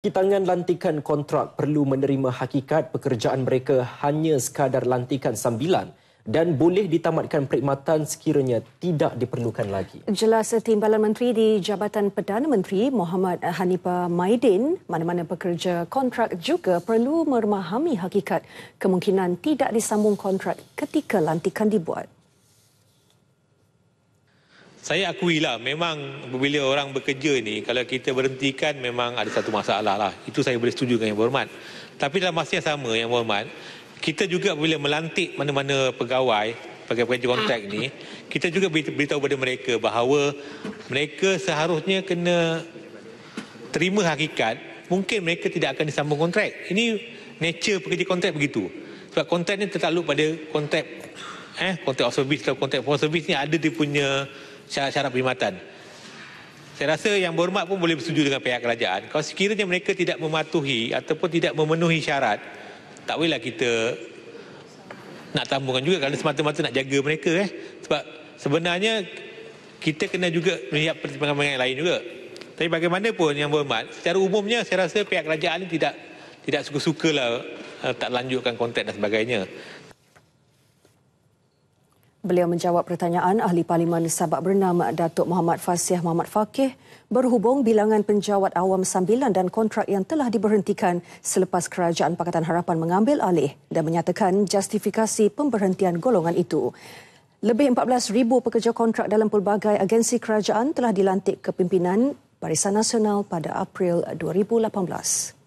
Kitangan lantikan kontrak perlu menerima hakikat pekerjaan mereka hanya sekadar lantikan sambilan dan boleh ditamatkan perkhidmatan sekiranya tidak diperlukan lagi. Jelas Timbalan Menteri di Jabatan Perdana Menteri Muhammad Hanifa Maidin, mana-mana pekerja kontrak juga perlu memahami hakikat kemungkinan tidak disambung kontrak ketika lantikan dibuat saya akui lah, memang bila orang bekerja ni kalau kita berhentikan memang ada satu masalah lah. Itu saya boleh setuju dengan yang berhormat. Tapi dalam masa yang sama yang berhormat, kita juga bila melantik mana-mana pegawai pakai pekerja kontrak ni, kita juga beritahu kepada mereka bahawa mereka seharusnya kena terima hakikat mungkin mereka tidak akan disambung kontrak. Ini nature pekerja kontrak begitu. Sebab kontrak ni tertakluk pada kontrak eh kontrak of service atau kontrak for service ni ada dia punya syarat-syarat perkhidmatan. Saya rasa yang berhormat pun boleh bersetuju dengan pihak kerajaan. Kalau sekiranya mereka tidak mematuhi ataupun tidak memenuhi syarat, tak bolehlah kita nak tambungkan juga kerana semata-mata nak jaga mereka. Eh. Sebab sebenarnya kita kena juga melihat pertimbangan-pertimbangan lain juga. Tapi bagaimanapun yang berhormat, secara umumnya saya rasa pihak kerajaan ini tidak tidak suka suka lah eh, tak lanjutkan kontrak dan sebagainya. Beliau menjawab pertanyaan ahli parlimen Sabak bernama Datuk Muhammad Fasih Muhammad Fakih berhubung bilangan penjawat awam sambilan dan kontrak yang telah diberhentikan selepas Kerajaan Pakatan Harapan mengambil alih dan menyatakan justifikasi pemberhentian golongan itu. Lebih 14,000 pekerja kontrak dalam pelbagai agensi kerajaan telah dilantik ke pimpinan Barisan Nasional pada April 2018.